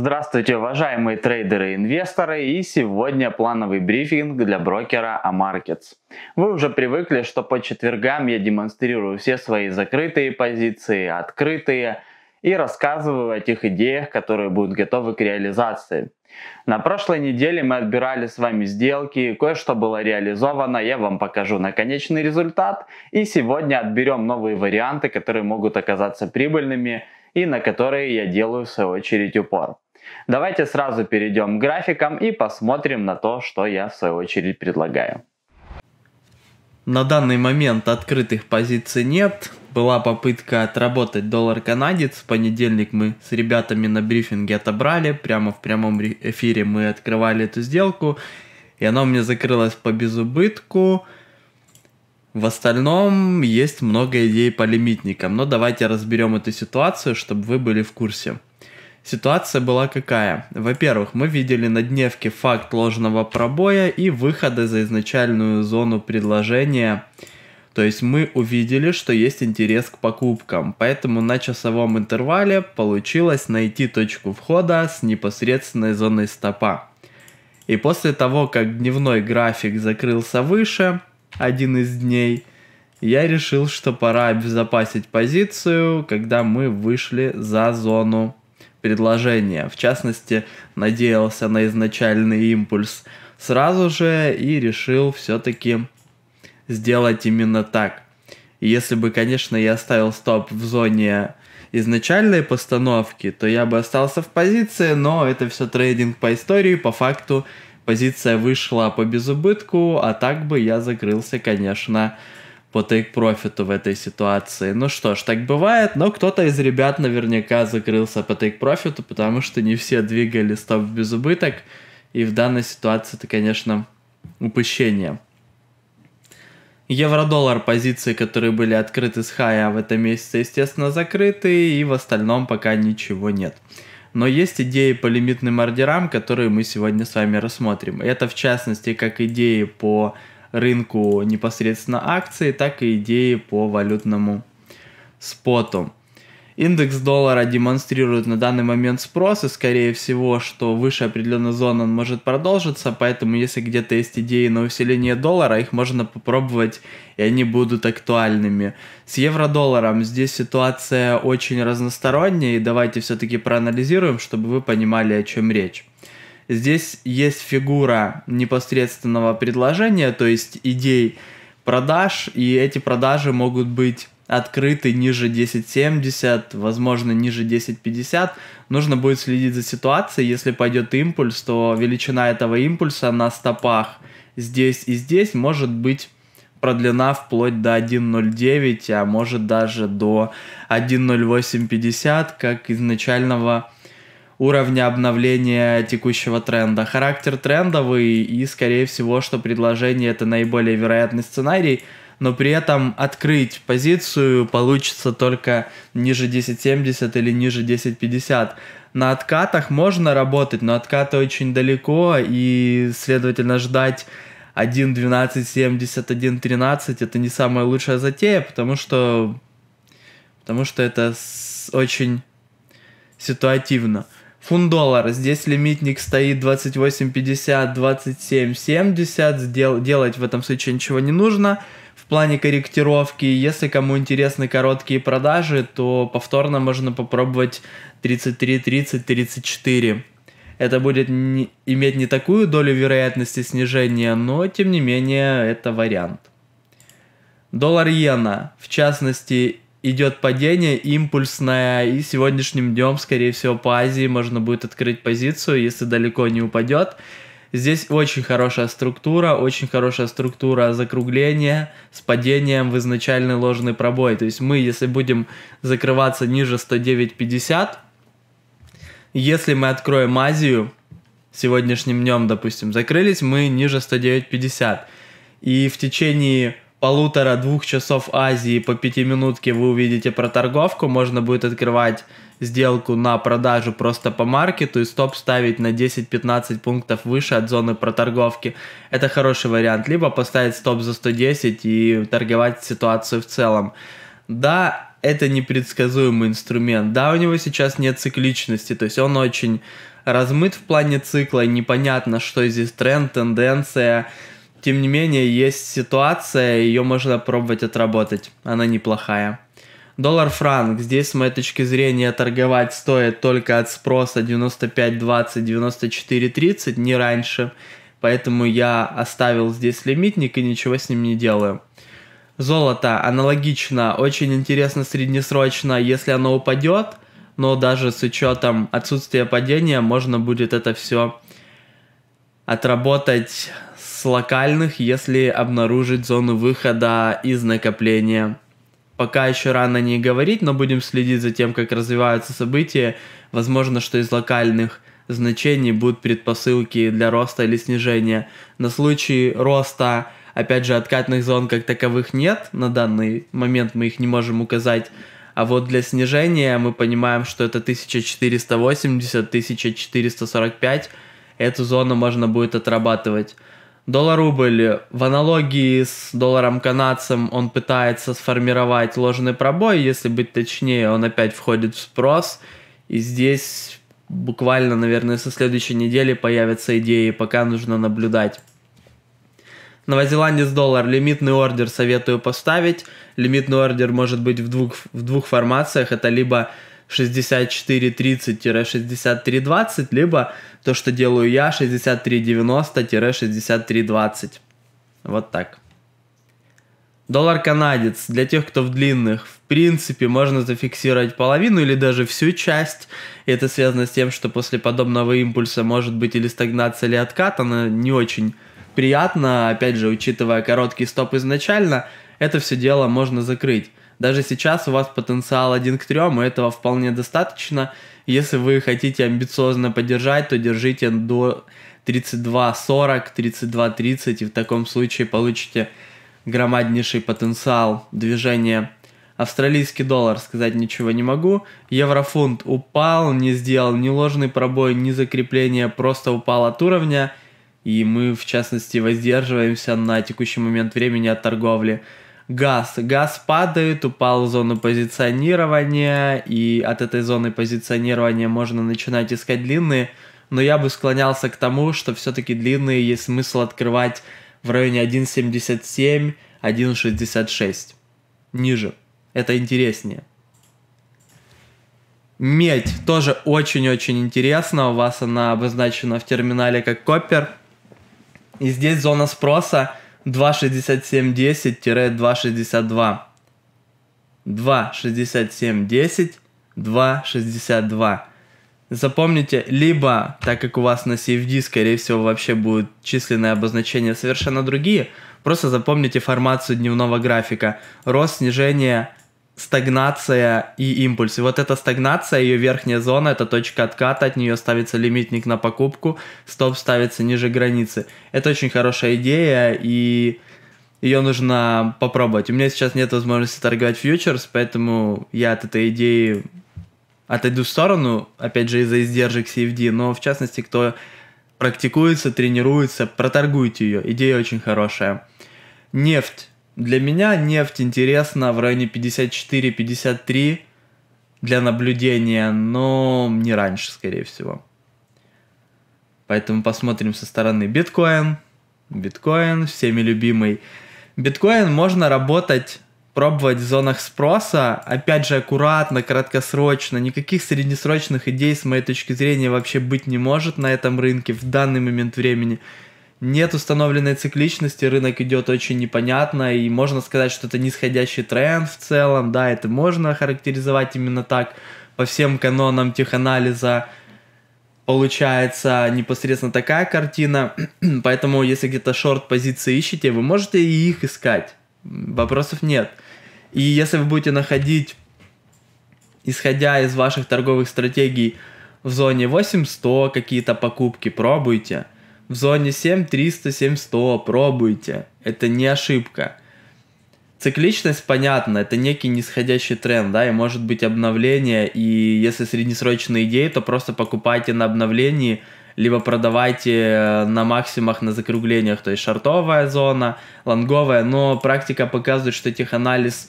Здравствуйте, уважаемые трейдеры и инвесторы, и сегодня плановый брифинг для брокера Амаркетс. Вы уже привыкли, что по четвергам я демонстрирую все свои закрытые позиции, открытые, и рассказываю о тех идеях, которые будут готовы к реализации. На прошлой неделе мы отбирали с вами сделки, кое-что было реализовано, я вам покажу наконечный результат, и сегодня отберем новые варианты, которые могут оказаться прибыльными и на которые я делаю в свою очередь упор. Давайте сразу перейдем к графикам и посмотрим на то, что я в свою очередь предлагаю. На данный момент открытых позиций нет. Была попытка отработать доллар-канадец. В понедельник мы с ребятами на брифинге отобрали. Прямо в прямом эфире мы открывали эту сделку. И она у меня закрылась по безубытку. В остальном есть много идей по лимитникам. Но давайте разберем эту ситуацию, чтобы вы были в курсе. Ситуация была какая? Во-первых, мы видели на дневке факт ложного пробоя и выхода за изначальную зону предложения. То есть мы увидели, что есть интерес к покупкам, поэтому на часовом интервале получилось найти точку входа с непосредственной зоной стопа. И после того, как дневной график закрылся выше, один из дней, я решил, что пора обезопасить позицию, когда мы вышли за зону предложения. В частности, надеялся на изначальный импульс сразу же и решил все-таки сделать именно так. если бы, конечно, я оставил стоп в зоне изначальной постановки, то я бы остался в позиции, но это все трейдинг по истории, по факту позиция вышла по безубытку, а так бы я закрылся, конечно, по тейк-профиту в этой ситуации. Ну что ж, так бывает, но кто-то из ребят наверняка закрылся по тейк-профиту, потому что не все двигали стоп без убыток, и в данной ситуации это, конечно, упущение. Евро-доллар позиции, которые были открыты с хая в этом месяце, естественно, закрыты, и в остальном пока ничего нет. Но есть идеи по лимитным ордерам, которые мы сегодня с вами рассмотрим. Это в частности как идеи по рынку непосредственно акции, так и идеи по валютному споту. Индекс доллара демонстрирует на данный момент спрос, и скорее всего, что выше определенной зоны он может продолжиться, поэтому если где-то есть идеи на усиление доллара, их можно попробовать, и они будут актуальными. С евро-долларом здесь ситуация очень разносторонняя, и давайте все-таки проанализируем, чтобы вы понимали, о чем речь. Здесь есть фигура непосредственного предложения, то есть идей продаж, и эти продажи могут быть открыты ниже 10.70, возможно, ниже 10.50. Нужно будет следить за ситуацией. Если пойдет импульс, то величина этого импульса на стопах здесь и здесь может быть продлена вплоть до 1.09, а может даже до 1.08.50, как изначального уровня обновления текущего тренда. Характер трендовый, и, скорее всего, что предложение это наиболее вероятный сценарий, но при этом открыть позицию получится только ниже 1070 или ниже 1050. На откатах можно работать, но откаты очень далеко, и, следовательно, ждать 1.12.70, 1.13 это не самая лучшая затея, потому что, потому что это очень ситуативно. Фундоллар. Здесь лимитник стоит 28.50, 27.70. Дел, делать в этом случае ничего не нужно. В плане корректировки, если кому интересны короткие продажи, то повторно можно попробовать 33, 30, 34. Это будет не, иметь не такую долю вероятности снижения, но тем не менее это вариант. Доллар иена, в частности идет падение импульсное, и сегодняшним днем, скорее всего, по Азии можно будет открыть позицию, если далеко не упадет. Здесь очень хорошая структура, очень хорошая структура закругления с падением в изначальный ложный пробой. То есть мы, если будем закрываться ниже 109.50, если мы откроем Азию сегодняшним днем, допустим, закрылись мы ниже 109.50, и в течение полутора-двух часов Азии по пятиминутке вы увидите про торговку, можно будет открывать сделку на продажу просто по маркету и стоп ставить на 10-15 пунктов выше от зоны проторговки. Это хороший вариант. Либо поставить стоп за 110 и торговать ситуацию в целом. Да, это непредсказуемый инструмент. Да, у него сейчас нет цикличности, то есть он очень размыт в плане цикла, и непонятно, что здесь тренд, тенденция, тем не менее, есть ситуация, ее можно пробовать отработать. Она неплохая. Доллар-франк. Здесь, с моей точки зрения, торговать стоит только от спроса 95.20, 94.30, не раньше. Поэтому я оставил здесь лимитник и ничего с ним не делаю. Золото аналогично, очень интересно среднесрочно, если оно упадет, но даже с учетом отсутствия падения можно будет это все отработать с локальных, если обнаружить зону выхода из накопления. Пока еще рано не говорить, но будем следить за тем, как развиваются события. Возможно, что из локальных значений будут предпосылки для роста или снижения. На случай роста, опять же, откатных зон как таковых нет, на данный момент мы их не можем указать. А вот для снижения мы понимаем, что это 1480, 1445, эту зону можно будет отрабатывать. Доллар-рубль в аналогии с долларом-канадцем он пытается сформировать ложный пробой, если быть точнее, он опять входит в спрос, и здесь буквально, наверное, со следующей недели появятся идеи, пока нужно наблюдать. Новозеландец доллар, лимитный ордер советую поставить. Лимитный ордер может быть в двух, в двух формациях. Это либо 6430-6320, либо то, что делаю я, 6390-6320. Вот так. Доллар канадец. Для тех, кто в длинных, в принципе, можно зафиксировать половину или даже всю часть. И это связано с тем, что после подобного импульса может быть или стагнация, или откат. Она не очень приятна опять же, учитывая короткий стоп изначально, это все дело можно закрыть. Даже сейчас у вас потенциал один к трем, и этого вполне достаточно. Если вы хотите амбициозно поддержать, то держите до 32-40, 32-30, и в таком случае получите громаднейший потенциал движения. Австралийский доллар, сказать ничего не могу. Еврофунт упал, не сделал ни ложный пробой, ни закрепление, просто упал от уровня. И мы, в частности, воздерживаемся на текущий момент времени от торговли газ. Газ падает, упал в зону позиционирования, и от этой зоны позиционирования можно начинать искать длинные, но я бы склонялся к тому, что все-таки длинные есть смысл открывать в районе 1.77, 1.66. Ниже. Это интереснее. Медь тоже очень-очень интересна. У вас она обозначена в терминале как коппер. И здесь зона спроса – 26710-262. 26710-262. Запомните, либо, так как у вас на CFD, скорее всего, вообще будут численные обозначения совершенно другие, просто запомните формацию дневного графика. Рост, снижение, стагнация и импульс. И вот эта стагнация, ее верхняя зона, это точка отката, от нее ставится лимитник на покупку, стоп ставится ниже границы. Это очень хорошая идея, и ее нужно попробовать. У меня сейчас нет возможности торговать фьючерс, поэтому я от этой идеи отойду в сторону, опять же, из-за издержек CFD, но в частности, кто практикуется, тренируется, проторгуйте ее. Идея очень хорошая. Нефть для меня нефть интересна в районе 54-53 для наблюдения, но не раньше, скорее всего. Поэтому посмотрим со стороны биткоин. Биткоин, всеми любимый. Биткоин можно работать, пробовать в зонах спроса. Опять же, аккуратно, краткосрочно. Никаких среднесрочных идей, с моей точки зрения, вообще быть не может на этом рынке в данный момент времени нет установленной цикличности, рынок идет очень непонятно, и можно сказать, что это нисходящий тренд в целом, да, это можно характеризовать именно так, по всем канонам теханализа получается непосредственно такая картина, поэтому если где-то шорт позиции ищете, вы можете и их искать, вопросов нет. И если вы будете находить, исходя из ваших торговых стратегий, в зоне 800 какие-то покупки, пробуйте – в зоне 7 300, 7100, пробуйте. Это не ошибка. Цикличность, понятно, это некий нисходящий тренд, да, и может быть обновление, и если среднесрочные идеи, то просто покупайте на обновлении, либо продавайте э, на максимах, на закруглениях, то есть шартовая зона, лонговая, но практика показывает, что этих анализ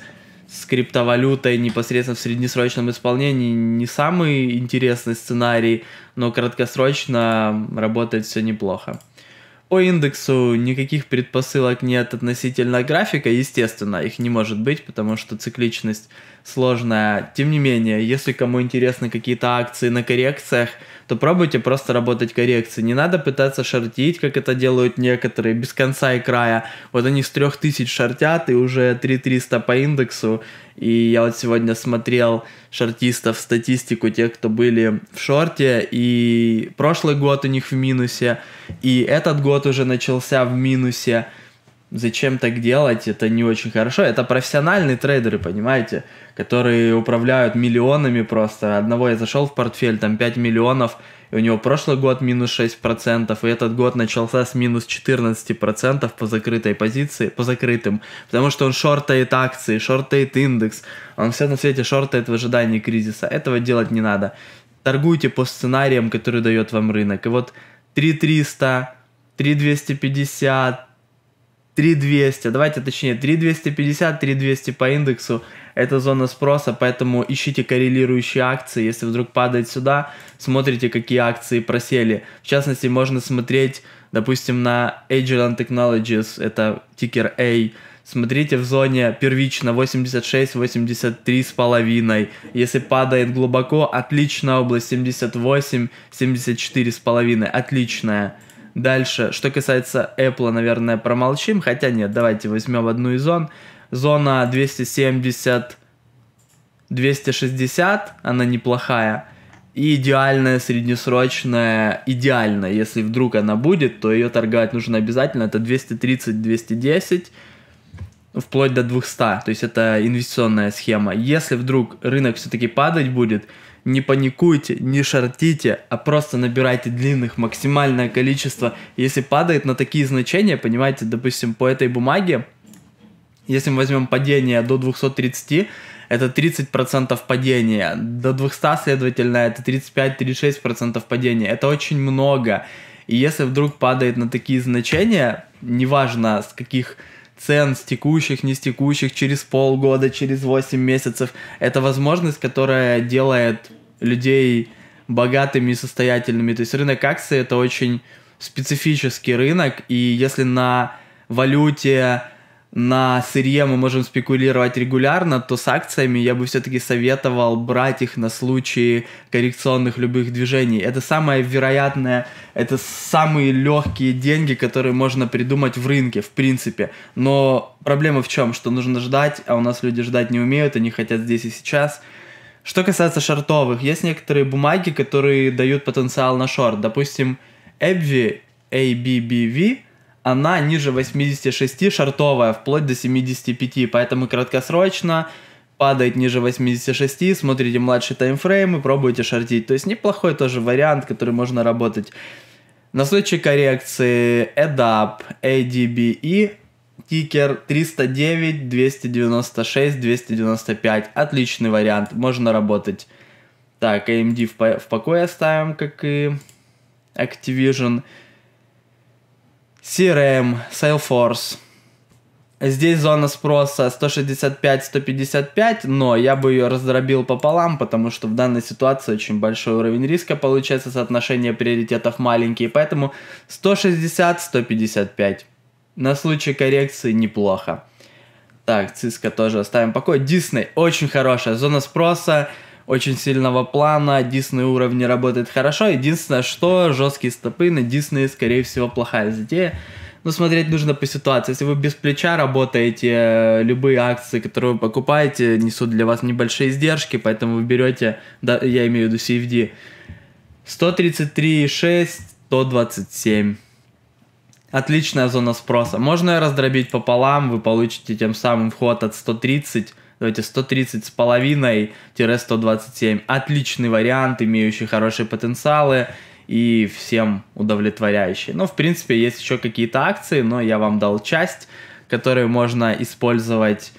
с криптовалютой непосредственно в среднесрочном исполнении не самый интересный сценарий, но краткосрочно работает все неплохо. По индексу никаких предпосылок нет относительно графика, естественно, их не может быть, потому что цикличность сложная. Тем не менее, если кому интересны какие-то акции на коррекциях, то пробуйте просто работать коррекции. Не надо пытаться шортить, как это делают некоторые, без конца и края. Вот они с 3000 шортят, и уже 3300 по индексу. И я вот сегодня смотрел шортистов, статистику тех, кто были в шорте, и прошлый год у них в минусе, и этот год уже начался в минусе. Зачем так делать? Это не очень хорошо. Это профессиональные трейдеры, понимаете, которые управляют миллионами просто. Одного я зашел в портфель, там 5 миллионов, и у него прошлый год минус 6%, и этот год начался с минус 14% по закрытой позиции, по закрытым, потому что он шортает акции, шортает индекс, он все на свете шортает в ожидании кризиса. Этого делать не надо. Торгуйте по сценариям, которые дает вам рынок. И вот 3300, 3250, 3200, давайте точнее, 3250, 3200 по индексу, это зона спроса, поэтому ищите коррелирующие акции, если вдруг падает сюда, смотрите, какие акции просели. В частности, можно смотреть, допустим, на Agilent Technologies, это тикер A, смотрите в зоне первично 86-83 с половиной. Если падает глубоко, отличная область 78-74 с половиной, отличная. Дальше, что касается Apple, наверное, промолчим, хотя нет, давайте возьмем одну из зон. Зона 270 260, она неплохая. И идеальная среднесрочная, идеальная, если вдруг она будет, то ее торговать нужно обязательно, это 230-210 вплоть до 200, то есть это инвестиционная схема. Если вдруг рынок все-таки падать будет, не паникуйте, не шортите, а просто набирайте длинных максимальное количество. Если падает на такие значения, понимаете, допустим, по этой бумаге, если мы возьмем падение до 230, это 30% падения, до 200, следовательно, это 35-36% падения. Это очень много. И если вдруг падает на такие значения, неважно с каких цен с текущих, не с текущих, через полгода, через 8 месяцев. Это возможность, которая делает людей богатыми и состоятельными. То есть рынок акций это очень специфический рынок, и если на валюте на сырье мы можем спекулировать регулярно, то с акциями я бы все-таки советовал брать их на случай коррекционных любых движений. Это самое вероятное, это самые легкие деньги, которые можно придумать в рынке, в принципе. Но проблема в чем? Что нужно ждать, а у нас люди ждать не умеют, они хотят здесь и сейчас. Что касается шортовых, есть некоторые бумаги, которые дают потенциал на шорт. Допустим, EBV, ABBV – она ниже 86 шартовая, вплоть до 75, поэтому краткосрочно падает ниже 86, смотрите младший таймфрейм и пробуйте шортить. То есть неплохой тоже вариант, который можно работать. На случай коррекции EDAP, ADBE, тикер 309, 296, 295. Отличный вариант, можно работать. Так, AMD в, по в покое оставим, как и Activision. Activision. CRM, Salesforce. Здесь зона спроса 165-155, но я бы ее раздробил пополам, потому что в данной ситуации очень большой уровень риска получается, соотношение приоритетов маленькие, поэтому 160-155. На случай коррекции неплохо. Так, Cisco тоже оставим покой. Disney очень хорошая зона спроса очень сильного плана, Disney уровни работает хорошо. Единственное, что жесткие стопы на Disney, скорее всего, плохая затея. Но смотреть нужно по ситуации. Если вы без плеча работаете, э, любые акции, которые вы покупаете, несут для вас небольшие издержки, поэтому вы берете, да, я имею в виду CFD, 133,6, 127. Отличная зона спроса. Можно ее раздробить пополам, вы получите тем самым вход от 130 ну, Давайте 130 с половиной 127. Отличный вариант, имеющий хорошие потенциалы и всем удовлетворяющий. Но ну, в принципе, есть еще какие-то акции, но я вам дал часть, которые можно использовать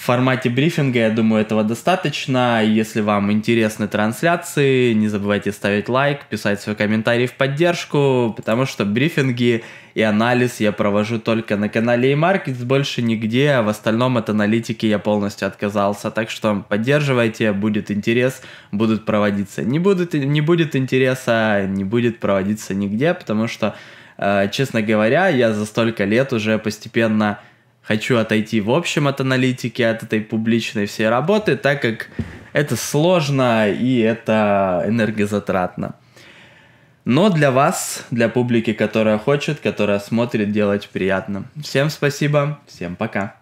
в формате брифинга, я думаю, этого достаточно. Если вам интересны трансляции, не забывайте ставить лайк, писать свой комментарий в поддержку, потому что брифинги и анализ я провожу только на канале eMarkets, больше нигде, а в остальном от аналитики я полностью отказался. Так что поддерживайте, будет интерес, будут проводиться. Не будет, не будет интереса, не будет проводиться нигде, потому что, э, честно говоря, я за столько лет уже постепенно хочу отойти в общем от аналитики, от этой публичной всей работы, так как это сложно и это энергозатратно. Но для вас, для публики, которая хочет, которая смотрит, делать приятно. Всем спасибо, всем пока.